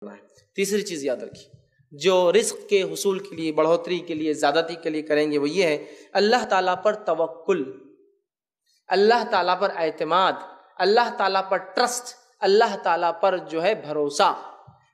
کرنا ہے تیسری چیز یاد رکھیے جو رزق کے حصول کے لیے بڑھوتری کے لیے زیادتی کے لیے کریں گے وہ یہ ہے اللہ تعالیٰ پر توکل اللہ تعالیٰ پر اعتماد اللہ تعالیٰ پر ٹرسٹ اللہ تعالیٰ پر جو ہے بھروسہ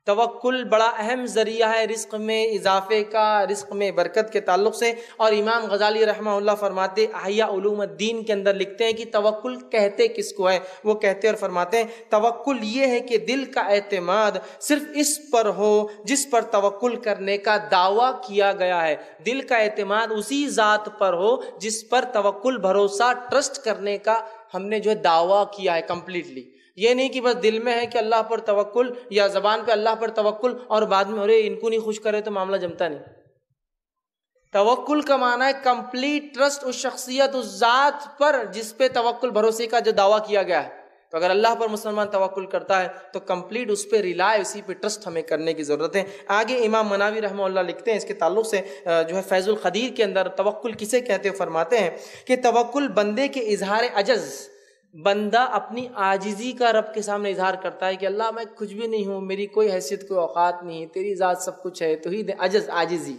توکل بڑا اہم ذریعہ ہے رزق میں اضافے کا رزق میں برکت کے تعلق سے اور امام غزالی رحمہ اللہ فرماتے احیاء علوم الدین کے اندر لکھتے ہیں کہ توکل کہتے کس کو ہے وہ کہتے اور فرماتے ہیں توکل یہ ہے کہ دل کا اعتماد صرف اس پر ہو جس پر توکل کرنے کا دعویٰ کیا گیا ہے دل کا اعتماد اسی ذات پر ہو جس پر توکل بھروسہ ٹرسٹ کرنے کا ہم نے جو دعویٰ کیا ہے کمپلیٹلی یہ نہیں کہ بس دل میں ہے کہ اللہ پر توقل یا زبان پہ اللہ پر توقل اور بعد میں ارے ان کو نہیں خوش کرے تو معاملہ جمتا نہیں توقل کا معنی ہے کمپلیٹ ٹرسٹ اس شخصیت اس ذات پر جس پہ توقل بھروسے کا جو دعویٰ کیا گیا ہے تو اگر اللہ پر مسلمان توقل کرتا ہے تو کمپلیٹ اس پہ ریلائے اسی پہ ٹرسٹ ہمیں کرنے کی ضرورت ہے آگے امام مناوی رحمہ اللہ لکھتے ہیں اس کے تعلق سے جو ہے فیض القدیر کے اندر توقل کسے کہتے ہیں فرماتے ہیں کہ توکل بندے کے اظہار عجز بندہ اپنی آجزی کا رب کے سامنے اظہار کرتا ہے کہ اللہ میں کچھ بھی نہیں ہوں میری کوئی حیثیت کوئی اوقات نہیں ہے تیری ذات سب کچھ ہے تو ہی آجزی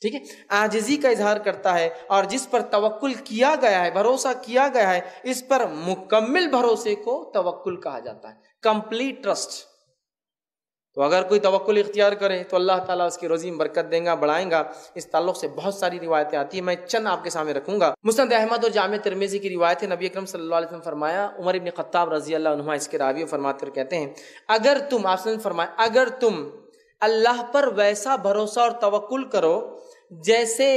ٹھیک ہے آجزی کا اظہار کرتا ہے اور جس پر توقل کیا گیا ہے بھروسہ کیا گیا ہے اس پر مکمل بھروسے کو توقل کہا جاتا ہے کمپلیٹ ٹرسٹ تو اگر کوئی توقل اختیار کرے تو اللہ تعالیٰ اس کی روزی برکت دیں گا بڑھائیں گا اس تعلق سے بہت ساری روایتیں آتی ہیں میں چند آپ کے سامنے رکھوں گا مسند احمد اور جامع ترمیزی کی روایت ہے نبی اکرم صلی اللہ علیہ وسلم فرمایا عمر ابن خطاب رضی اللہ عنہ اس کے راوی فرماتے اور کہتے ہیں اگر تم آپ فرمایا اگر تم اللہ پر ویسا بھروسہ اور توکل کرو جیسے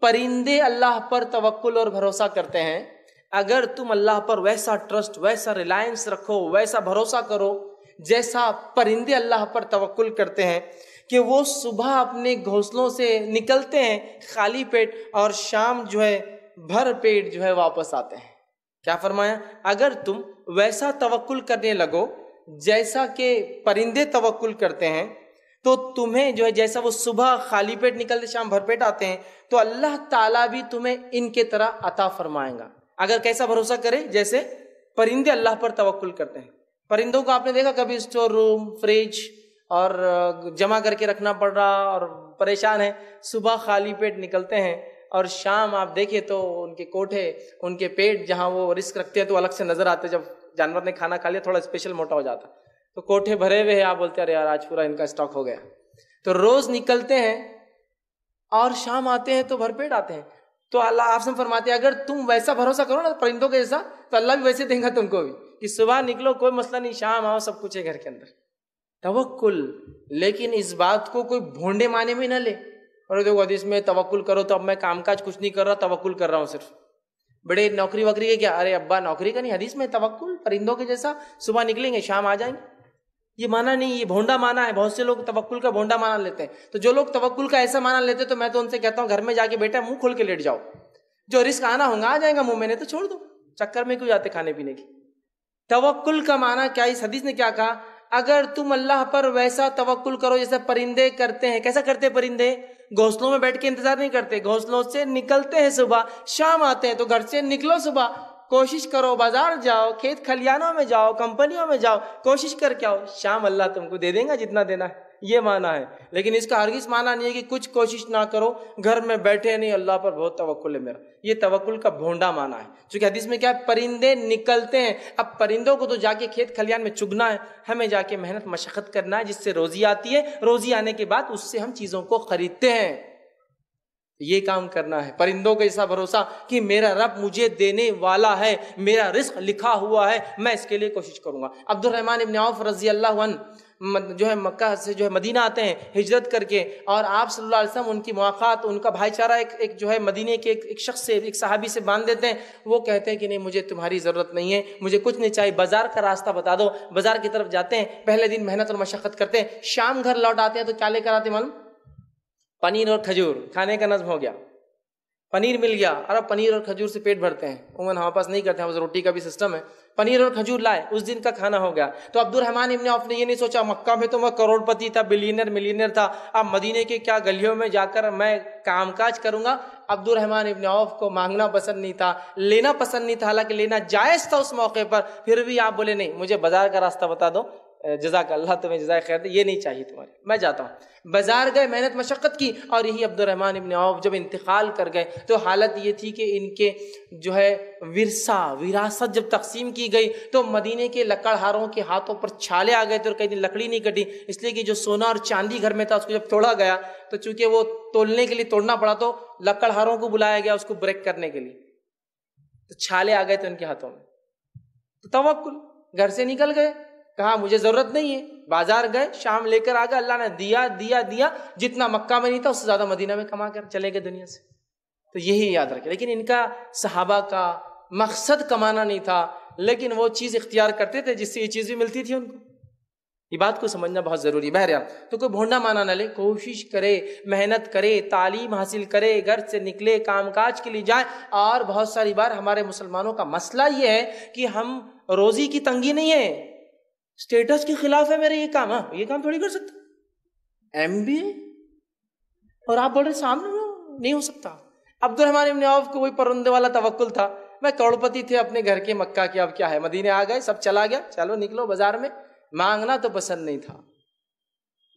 پرندے اللہ پر توکل اور بھروسہ کرتے ہیں اگر تم اللہ پر ویسا ٹرسٹ ویسا ریلائنس رکھو ویسا بھروسہ کرو جیسا پرندے اللہ پر توقل کرتے ہیں کہ وہ صبح اپنے گھونسلوں سے نکلتے ہیں خالی پیٹ اور شام جو ہے بھر پیٹ جو ہے واپس آتے ہیں کیا فرمایا اگر تم ویسا توقل کرنے لگو جیسا کہ پرندے توقل کرتے ہیں تو تمہیں جو ہے جیسا وہ صبح خالی پیٹ نکلتے شام بھر پیٹ آتے ہیں تو اللہ تعالیٰ بھی تمہیں ان کے طرح عطا فرمائے گا اگر کیسا بھروسہ کرے جیسے پرندے اللہ پر توقل کرتے ہیں پرندوں کو آپ نے دیکھا کبھی اسٹور روم فریج اور جمع کر کے رکھنا پڑ رہا اور پریشان ہے صبح خالی پیٹ نکلتے ہیں اور شام آپ دیکھیں تو ان کے کوٹھے ان کے پیٹ جہاں وہ رسک رکھتے ہیں تو الگ سے نظر آتے جب جانور نے کھانا کھا لیا تھوڑا اسپیشل موٹا ہو جاتا تو کوٹھے بھرے ہوئے ہیں آپ بولتے ہیں ارے یار آج پورا ان کا اسٹاک ہو گیا تو روز نکلتے ہیں اور شام آتے ہیں تو بھر پیٹ آتے ہیں تو اللہ آپ سے فرماتے ہیں اگر تم ویسا بھروسہ کرو نا پرندوں کے جیسا تو اللہ بھی ویسے دیں گا تم کو بھی کہ صبح نکلو کوئی مسئلہ نہیں شام آؤ سب کچھ ہے گھر کے اندر توکل لیکن اس بات کو کوئی بھونڈے معنی میں نہ لے اور حدیث میں توکل کرو تو اب میں کام کاج کچھ نہیں کر رہا توکل کر رہا ہوں صرف بڑے نوکری وکری کے کیا ارے ابا نوکری کا نہیں حدیث میں توکل پرندوں کے جیسا صبح نکلیں گے شام آ جائیں گے یہ مانا نہیں یہ بھونڈا مانا ہے بہت سے لوگ توکل کا بھونڈا مانا لیتے ہیں تو جو لوگ توکل کا ایسا مانا لیتے تو میں تو ان سے کہتا ہوں گھر میں جا کے بیٹا منہ کھول کے لیٹ جاؤ جو رسک آنا ہوگا آ جائے گا منہ میں نے تو چھوڑ دو چکر میں کیوں جاتے کھانے پینے کی توقل معنی کیا اس حدیث نے کیا کہا اگر تم اللہ پر ویسا توقل کرو جیسے پرندے کرتے ہیں کیسا کرتے پرندے گھونسلوں میں بیٹھ کے انتظار نہیں کرتے گھونسلوں سے نکلتے ہیں صبح شام آتے ہیں تو گھر سے نکلو صبح کوشش کرو بازار جاؤ کھیت کھلیانوں میں جاؤ کمپنیوں میں جاؤ کوشش کر کے آؤ شام اللہ تم کو دے دیں گا جتنا دینا ہے یہ معنی ہے لیکن اس کا ہرگز معنی نہیں ہے کہ کچھ کوشش نہ کرو گھر میں بیٹھے نہیں اللہ پر بہت توکل ہے میرا یہ توکل کا بھونڈا معنی ہے چونکہ حدیث میں کیا ہے پرندے نکلتے ہیں اب پرندوں کو تو جا کے کھیت کھلیان میں چگنا ہے ہمیں جا کے محنت مشقت کرنا ہے جس سے روزی آتی ہے روزی آنے کے بعد اس سے ہم چیزوں کو خریدتے ہیں یہ کام کرنا ہے پرندوں کا ایسا بھروسہ کہ میرا رب مجھے دینے والا ہے میرا رزق لکھا ہوا ہے میں اس کے لیے کوشش کروں گا عبد ابن عوف رضی اللہ عنہ جو ہے مکہ سے جو ہے مدینہ آتے ہیں ہجرت کر کے اور آپ صلی اللہ علیہ وسلم ان کی مواقعات ان کا بھائی چارہ ایک ایک جو ہے مدینہ کے ایک ایک شخص سے ایک صحابی سے باندھ دیتے ہیں وہ کہتے ہیں کہ نہیں مجھے تمہاری ضرورت نہیں ہے مجھے کچھ نہیں چاہیے بازار کا راستہ بتا دو بازار کی طرف جاتے ہیں پہلے دن محنت اور مشقت کرتے ہیں شام گھر لوٹ آتے ہیں تو کیا لے کر آتے معلوم پنیر اور کھانے کا نظم ہو گیا پنیر مل گیا پنیر اور سے پیٹ بھرتے ہیں پاس نہیں کرتے ہیں روٹی کا بھی سسٹم ہے پنیر اور لائے اس دن کا کھانا ہو گیا تو عبد الرحمان ابن نے یہ نہیں سوچا مکہ میں تو میں کروڑ پتی تھا بلینر ملینر تھا اب مدینے کے کیا گلیوں میں جا کر میں کام کاج کروں گا عبد الرحمان ابن کو مانگنا پسند نہیں تھا لینا پسند نہیں تھا حالانکہ لینا جائز تھا اس موقع پر پھر بھی آپ بولے نہیں مجھے بازار کا راستہ بتا دو جزاک اللہ تمہیں جزائے خیر دے یہ نہیں چاہیے تمہارے میں جاتا ہوں بازار گئے محنت مشقت کی اور یہی عبد ابن عوف جب انتقال کر گئے تو حالت یہ تھی کہ ان کے جو ہے ورثہ وراثت جب تقسیم کی گئی تو مدینے کے لکڑ ہاروں کے ہاتھوں پر چھالے آ گئے تھے اور کہیں لکڑی نہیں کٹی اس لیے کہ جو سونا اور چاندی گھر میں تھا اس کو جب توڑا گیا تو چونکہ وہ تولنے کے لیے توڑنا پڑا تو لکڑہاروں کو بلایا گیا اس کو بریک کرنے کے لیے چھالے آ گئے تھے ان کے ہاتھوں میں تو توکل گھر سے نکل گئے کہا مجھے ضرورت نہیں ہے بازار گئے شام لے کر آ گئے اللہ نے دیا دیا دیا جتنا مکہ میں نہیں تھا اس سے زیادہ مدینہ میں کما کر چلے گئے دنیا سے تو یہی یاد رکھے لیکن ان کا صحابہ کا مقصد کمانا نہیں تھا لیکن وہ چیز اختیار کرتے تھے جس سے یہ چیز بھی ملتی تھی ان کو یہ بات کو سمجھنا بہت ضروری ہے بہریا تو کوئی بھونڈا مانا نہ لے کوشش کرے محنت کرے تعلیم حاصل کرے گھر سے نکلے کام کاج کے لیے جائیں اور بہت ساری بار ہمارے مسلمانوں کا مسئلہ یہ ہے کہ ہم روزی کی تنگی نہیں ہے اسٹیٹس کے خلاف ہے میرے یہ کام ہاں یہ کام تھوڑی کر سکتا ایم بی اے اور آپ بڑے سامنے ہو نہیں ہو سکتا عبد الرحمان ابن عوف کو کوئی پرندے والا توکل تھا میں کروڑپتی تھے اپنے گھر کے مکہ کے اب کیا ہے مدینے آ گئے سب چلا گیا چلو نکلو بازار میں مانگنا تو پسند نہیں تھا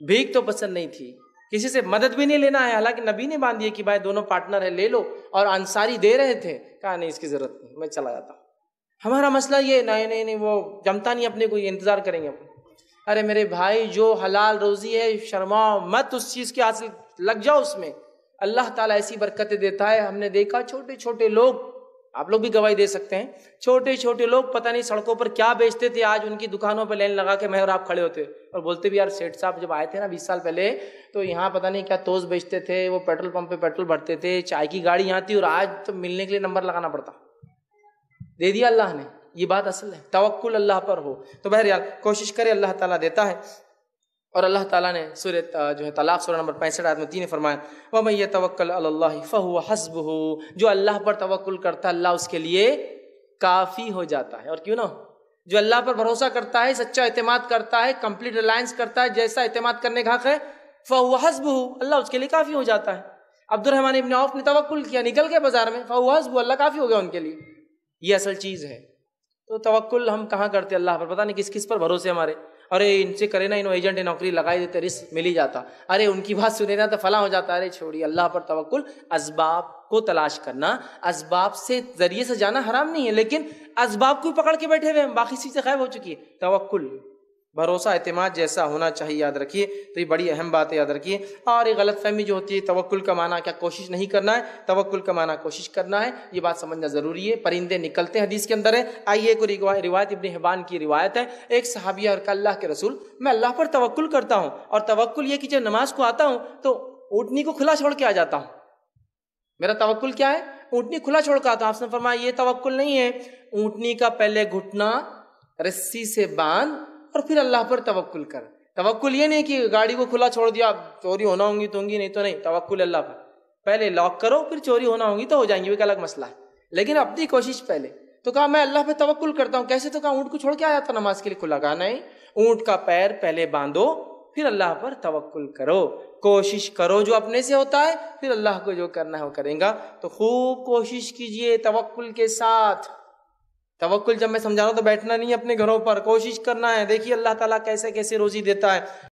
بھیک تو پسند نہیں تھی کسی سے مدد بھی نہیں لینا ہے حالانکہ نبی نے باندھی کہ بھائی دونوں پارٹنر ہے لے لو اور انصاری دے رہے تھے کہا نہیں اس کی ضرورت نہیں میں چلا جاتا ہوں ہمارا مسئلہ یہ نہیں نہیں نہیں وہ جمتا نہیں اپنے کو یہ انتظار کریں گے ارے میرے بھائی جو حلال روزی ہے شرماؤ مت اس چیز کے حاصل لگ جاؤ اس میں اللہ تعالیٰ ایسی برکتیں دیتا ہے ہم نے دیکھا چھوٹے چھوٹے لوگ آپ لوگ بھی گواہی دے سکتے ہیں چھوٹے چھوٹے لوگ پتہ نہیں سڑکوں پر کیا بیچتے تھے آج ان کی دکانوں پہ لین لگا کے میں اور آپ کھڑے ہوتے اور بولتے بھی یار سیٹ صاحب جب آئے تھے نا بیس سال پہلے تو یہاں پتہ نہیں کیا توز بیچتے تھے وہ پیٹرول پمپ پہ پیٹرول بھرتے تھے چائے کی گاڑی یہاں تھی اور آج تو ملنے کے لیے نمبر لگانا پڑتا دے دیا اللہ نے یہ بات اصل ہے توکل اللہ پر ہو تو بہرحال کوشش کرے اللہ تعالیٰ دیتا ہے اور اللہ تعالیٰ نے سورت جو ہے طلاق سورہ نمبر پینسٹھ آدمی تین فرمایا وہ میں یہ توکل اللہ فہو حسب ہو جو اللہ پر توقل کرتا ہے اللہ اس کے لیے کافی ہو جاتا ہے اور کیوں نہ جو اللہ پر بھروسہ کرتا ہے سچا اعتماد کرتا ہے کمپلیٹ ریلائنس کرتا ہے جیسا اعتماد کرنے کا حق ہے فہو حسب ہو اللہ اس کے لیے کافی ہو جاتا ہے عبد الرحمٰن ابن عوف نے توقل کیا نکل کے بازار میں فہو حسب اللہ کافی ہو گیا ان کے لیے یہ اصل چیز ہے تو توکل ہم کہاں کرتے اللہ پر پتا نہیں کس کس پر بھروسے ہمارے ارے ان سے کرے نا ان ایجنٹ نوکری لگائی دیتے رسک مل ہی جاتا ارے ان کی بات سنے نا تو فلاں ہو جاتا ارے چھوڑی اللہ پر توکل اسباب کو تلاش کرنا اسباب سے ذریعے سے جانا حرام نہیں ہے لیکن اسباب کو پکڑ کے بیٹھے ہوئے ہم باقی چیزیں غائب ہو چکی ہے توکل بھروسہ اعتماد جیسا ہونا چاہیے یاد رکھیے تو یہ بڑی اہم بات ہے یاد رکھیے اور یہ غلط فہمی جو ہوتی ہے توقل معنی کیا کوشش نہیں کرنا ہے توقل معنی کوشش کرنا ہے یہ بات سمجھنا ضروری ہے پرندے نکلتے ہیں حدیث کے اندر ہے آئیے ایک روایت ابن حبان کی روایت ہے ایک صحابیہ اور اللہ کے رسول میں اللہ پر توقل کرتا ہوں اور توقل یہ کہ جب نماز کو آتا ہوں تو اونٹنی کو کھلا چھوڑ کے آ جاتا ہوں میرا توقل کیا ہے اونٹنی کھلا چھوڑ کے آتا ہوں آپ سے فرمایا یہ توقل نہیں ہے اونٹنی کا پہلے گھٹنا رسی سے باندھ اور پھر اللہ پر توکل کر توکل یہ نہیں کہ گاڑی کو کھلا چھوڑ دیا چوری ہونا ہوں گی تو ہوں گی نہیں تو نہیں توکل اللہ پر پہلے لاک کرو پھر چوری ہونا ہوں گی تو ہو جائیں گی ایک الگ مسئلہ ہے لیکن اپنی کوشش پہلے تو کہا میں اللہ پہ توکل کرتا ہوں کیسے تو کہا اونٹ کو چھوڑ کے آیا تھا نماز کے لیے کھلا گانا ہی اونٹ کا پیر پہلے باندھو پھر اللہ پر توکل کرو کوشش کرو جو اپنے سے ہوتا ہے پھر اللہ کو جو کرنا ہے وہ کریں گا تو خوب کوشش کیجئے توکل کے ساتھ توقل جب میں سمجھا رہا ہوں تو بیٹھنا نہیں اپنے گھروں پر کوشش کرنا ہے دیکھیے اللہ تعالیٰ کیسے کیسے روزی دیتا ہے